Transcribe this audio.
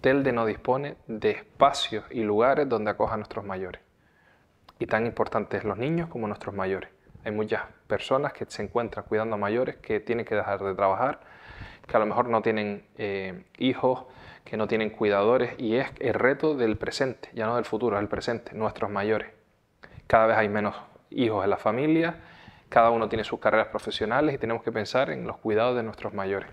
Telde no dispone de espacios y lugares donde acoja a nuestros mayores. Y tan importantes los niños como nuestros mayores. Hay muchas personas que se encuentran cuidando a mayores que tienen que dejar de trabajar, que a lo mejor no tienen eh, hijos, que no tienen cuidadores y es el reto del presente, ya no del futuro, es el presente, nuestros mayores. Cada vez hay menos hijos en la familia, cada uno tiene sus carreras profesionales y tenemos que pensar en los cuidados de nuestros mayores.